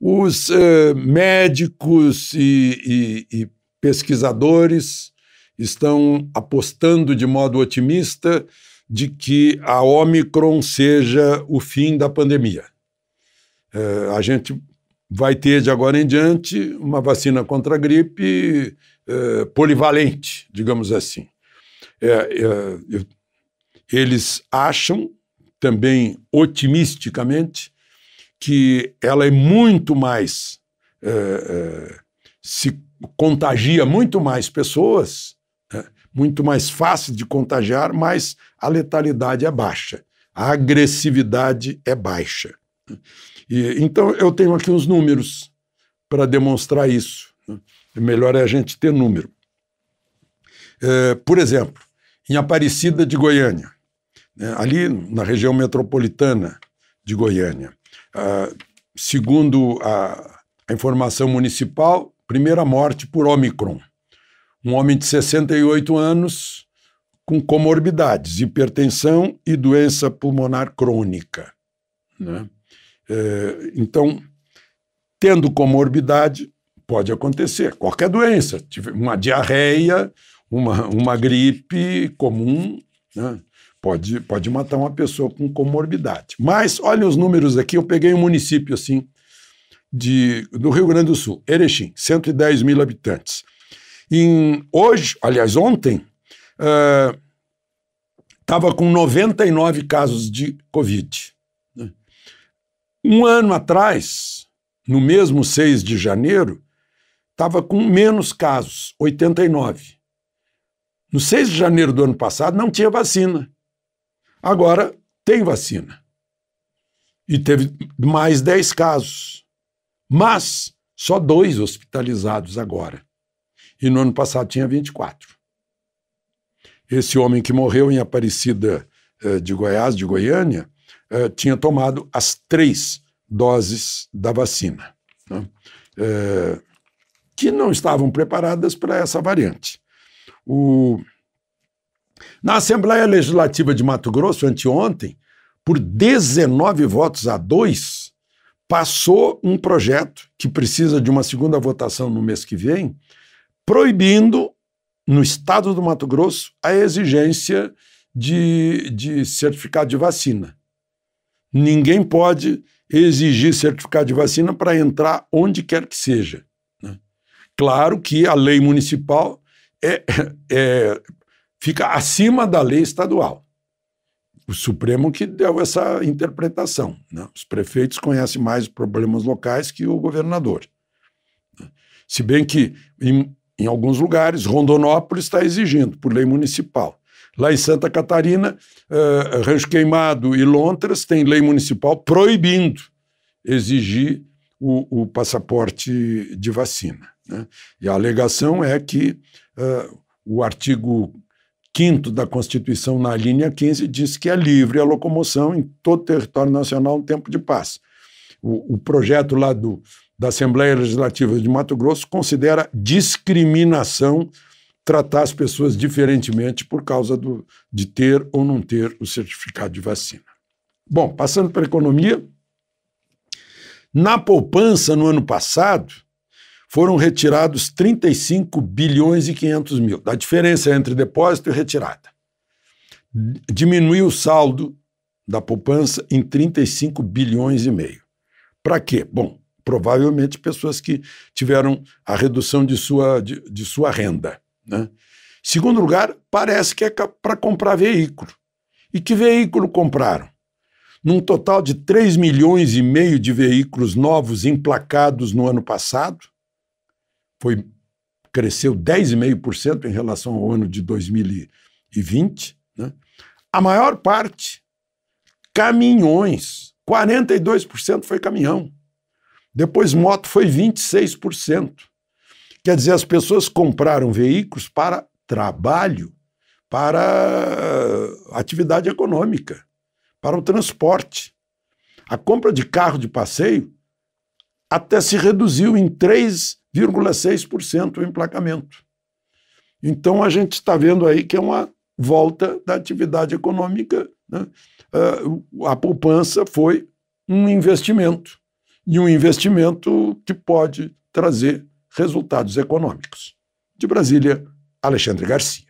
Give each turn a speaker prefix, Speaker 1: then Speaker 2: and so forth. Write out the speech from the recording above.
Speaker 1: Os eh, médicos e, e, e pesquisadores estão apostando de modo otimista de que a Omicron seja o fim da pandemia. Eh, a gente vai ter de agora em diante uma vacina contra a gripe eh, polivalente, digamos assim. É, eles acham também otimisticamente, que ela é muito mais. É, é, se contagia muito mais pessoas, né? muito mais fácil de contagiar, mas a letalidade é baixa, a agressividade é baixa. E, então, eu tenho aqui uns números para demonstrar isso. Né? É melhor é a gente ter número. É, por exemplo, em Aparecida de Goiânia, é, ali na região metropolitana de Goiânia. Ah, segundo a, informação municipal, primeira morte por Omicron. Um homem de 68 anos com comorbidades, hipertensão e doença pulmonar crônica. Né? É, então, tendo comorbidade, pode acontecer qualquer doença, uma diarreia, uma, uma gripe comum, né? Pode, pode matar uma pessoa com comorbidade. Mas olha os números aqui, eu peguei um município assim de, do Rio Grande do Sul, Erechim, 110 mil habitantes. Em, hoje, aliás, ontem, estava eh, uh, com 99 casos de Covid. Né? Um ano atrás, no mesmo 6 de janeiro, estava com menos casos, 89. No 6 de janeiro do ano passado não tinha vacina. Agora tem vacina. E teve mais 10 casos. Mas só dois hospitalizados agora. E no ano passado tinha 24. Esse homem que morreu em Aparecida eh, de Goiás, de Goiânia, eh, tinha tomado as três doses da vacina, né? Eh, que não estavam preparadas para essa variante. O, na Assembleia Legislativa de Mato Grosso, anteontem, por 19 votos a 2, passou um projeto que precisa de uma segunda votação no mês que vem, proibindo no estado do Mato Grosso a exigência de, de certificado de vacina. Ninguém pode exigir certificado de vacina para entrar onde quer que seja. Né? Claro que a lei municipal é, é, fica acima da lei estadual. O Supremo que deu essa interpretação. Né? Os prefeitos conhecem mais problemas locais que o governador. Se bem que, em, em alguns lugares, Rondonópolis está exigindo, por lei municipal. Lá em Santa Catarina, uh, Rancho Queimado e Lontras têm lei municipal proibindo exigir o, o passaporte de vacina. Né? E a alegação é que uh, o artigo quinto da Constituição, na linha 15, diz que é livre a locomoção em todo o território nacional no tempo de paz. O, o projeto lá do, da Assembleia Legislativa de Mato Grosso considera discriminação tratar as pessoas diferentemente por causa do, de ter ou não ter o certificado de vacina. Bom, passando para a economia, na poupança no ano passado, foram retirados 35 bilhões e 500 mil, da diferença é entre depósito e retirada. Diminuiu o saldo da poupança em 35 bilhões e meio. Para quê? Bom, provavelmente pessoas que tiveram a redução de sua, de, de sua renda. Né? Segundo lugar, parece que é para comprar veículo. E que veículo compraram? Num total de 3 milhões e meio de veículos novos emplacados no ano passado, foi cresceu 10,5% em relação ao ano de 2020. Né? A maior parte, caminhões. 42% foi caminhão. Depois, moto foi 26%. Quer dizer, as pessoas compraram veículos para trabalho, para atividade econômica, para o transporte. A compra de carro de passeio até se reduziu em 3 0,6% o emplacamento. Então, a gente está vendo aí que é uma volta da atividade econômica. Né? Ah, a poupança foi um investimento, e um investimento que pode trazer resultados econômicos. De Brasília, Alexandre Garcia.